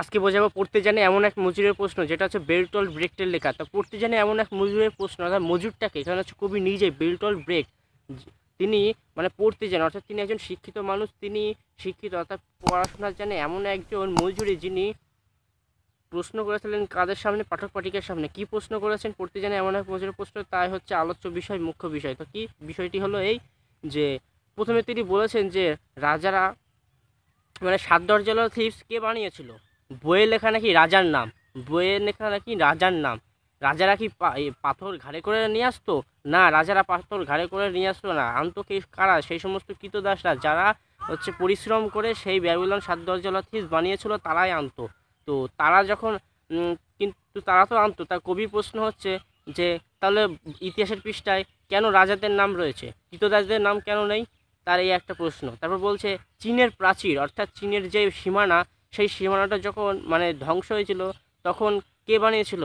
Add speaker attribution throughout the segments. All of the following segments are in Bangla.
Speaker 1: আজকে বোঝাবো পড়তে জানে এমন এক মজুরের প্রশ্ন যেটা হচ্ছে বেলটল ব্রেকটের লেখা তো পড়তে জানে এমন এক মজুরের প্রশ্ন অর্থাৎ মজুরটাকে এখানে হচ্ছে কবি নিজে বেলটল ব্রেক তিনি মানে পড়তে জানেন অর্থাৎ তিনি একজন শিক্ষিত মানুষ তিনি শিক্ষিত অর্থাৎ পড়াশোনা জানে এমন একজন মজুরি যিনি প্রশ্ন করেছিলেন কাদের সামনে পাঠক পাঠিকার সামনে কি প্রশ্ন করেছেন পড়তে জানে এমন এক মজুরের প্রশ্ন তাই হচ্ছে আলোচ্য বিষয় মুখ্য বিষয় তো কি বিষয়টি হলো এই যে প্রথমে তিনি বলেছেন যে রাজারা মানে সাত দরজালা থিপস কে বানিয়েছিল বইয়ে লেখা নাকি রাজার নাম বইয়ে লেখা নাকি রাজার নাম রাজারা কি পাথর ঘাড়ে করে নিয়ে আসতো না রাজারা পাথর ঘাড়ে করে নিয়ে আসতো না আনতো কি কারা সেই সমস্ত কৃতদাসরা যারা হচ্ছে পরিশ্রম করে সেই ব্যবিলন সাত থিস বানিয়েছিল তারাই আনতো তো তারা যখন কিন্তু তারা তো আনতো তার কবি প্রশ্ন হচ্ছে যে তাহলে ইতিহাসের পৃষ্ঠায় কেন রাজাদের নাম রয়েছে কৃতদাসদের নাম কেন নেই তার এই একটা প্রশ্ন তারপর বলছে চীনের প্রাচীর অর্থাৎ চীনের যে সীমানা সেই সীমানাটা যখন মানে ধ্বংস হয়েছিল তখন কে বানিয়েছিল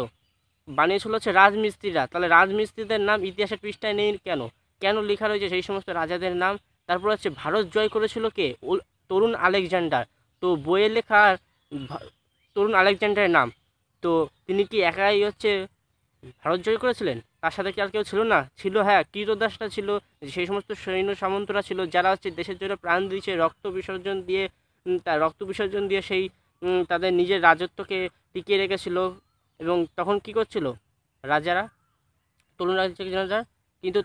Speaker 1: বানিয়েছিল হচ্ছে রাজমিস্ত্রিরা তাহলে রাজমিস্ত্রিদের নাম ইতিহাসের পৃষ্ঠায় নেই কেন কেন লেখা রয়েছে সেই সমস্ত রাজাদের নাম তারপর হচ্ছে ভারত জয় করেছিল কে তরুণ আলেকজান্ডার তো বইয়ে লেখা তরুণ আলেকজান্ডারের নাম তো তিনি কি একাই হচ্ছে ভারত জয় করেছিলেন তার সাথে কি আর কেউ ছিল না ছিল হ্যাঁ কীরদাসটা ছিল সেই সমস্ত সৈন্য সামন্তরা ছিল যারা হচ্ছে দেশের জন্য প্রাণ দিয়েছে রক্ত বিসর্জন দিয়ে তার রক্ত বিসর্জন দিয়ে সেই তাদের নিজের রাজত্বকে টিকিয়ে রেখেছিল এবং তখন কি করছিল রাজারা তরুণ রাজা কিন্তু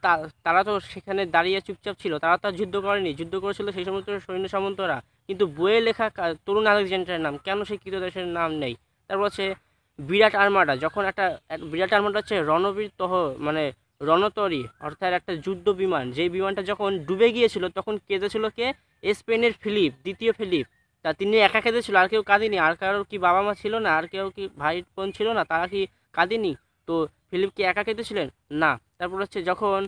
Speaker 1: তারা তো সেখানে দাঁড়িয়ে চুপচাপ ছিল তারা তো যুদ্ধ করেনি যুদ্ধ করেছিল সেই সমস্ত সৈন্য সামন্তরা কিন্তু বইয়ে লেখা তরুণ আলেকজান্ডারের নাম কেন সেই দেশের নাম নেই তারপর হচ্ছে বিরাট আর্মাটা যখন একটা বিরাট আর্মাটা হচ্ছে রণবীর তহ মানে রণতরি অর্থাৎ একটা যুদ্ধ বিমান যেই বিমানটা যখন ডুবে গিয়েছিল তখন কেঁদেছিল কে স্পেনের ফিলিপ দ্বিতীয় ফিলিপ তা তিনি একা কেঁদেছিল আর কেউ কাঁদেনি আর কারোর কি বাবা মা ছিল না আর কেউ কি ভাই বোন ছিল না তারা কি কাঁদেনি তো ফিলিপ কি একা কেঁদেছিলেন না তারপর হচ্ছে যখন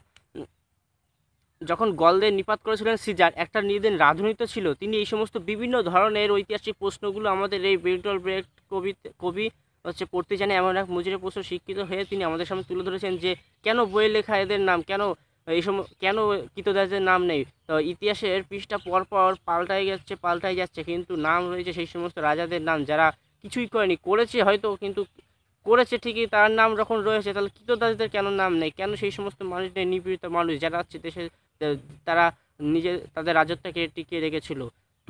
Speaker 1: যখন গলদে নিপাত করেছিলেন সিজার একটা নির্দিন রাজনীত ছিল তিনি এই সমস্ত বিভিন্ন ধরনের ঐতিহাসিক প্রশ্নগুলো আমাদের এই বিল্টল ব্রেক কবি কবি হচ্ছে পড়তে জানে এমন এক মজুরি প্রশ্ন শিক্ষিত হয়ে তিনি আমাদের সামনে তুলে ধরেছেন যে কেন বইয়ে লেখা এদের নাম কেন এই সময় কেন কৃতদাসদের নাম নেই তো ইতিহাসের পৃষ্ঠা পরপর পাল্টাই যাচ্ছে পাল্টাই যাচ্ছে কিন্তু নাম রয়েছে সেই সমস্ত রাজাদের নাম যারা কিছুই করেনি করেছে হয়তো কিন্তু করেছে ঠিকই তার নাম যখন রয়েছে তাহলে কৃতদাসদের কেন নাম নেই কেন সেই সমস্ত মানুষদের নিপীড়িত মানুষ যারা হচ্ছে দেশের তারা নিজে তাদের রাজত্বকে টিকিয়ে রেখেছিল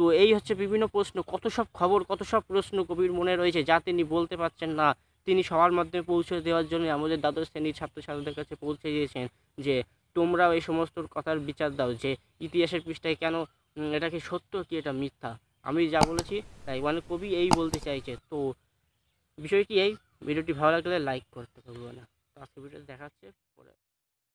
Speaker 1: তো এই হচ্ছে বিভিন্ন প্রশ্ন কত সব খবর কত সব প্রশ্ন কবির মনে রয়েছে যা তিনি বলতে পারছেন না তিনি সবার মাধ্যমে পৌঁছে দেওয়ার জন্য আমাদের দ্বাদশ শ্রেণীর ছাত্রছাত্রীদের কাছে পৌঁছে দিয়েছেন যে তোমরাও এই সমস্ত কথার বিচার দাও যে ইতিহাসের পৃষ্ঠায় কেন এটা কি সত্য কি এটা মিথ্যা আমি যা বলেছি তাই মানে কবি এই বলতে চাইছে তো বিষয়টি এই ভিডিওটি ভালো লাগলে লাইক করতে পারবো না তো আজকে ভিডিও দেখাচ্ছে পরে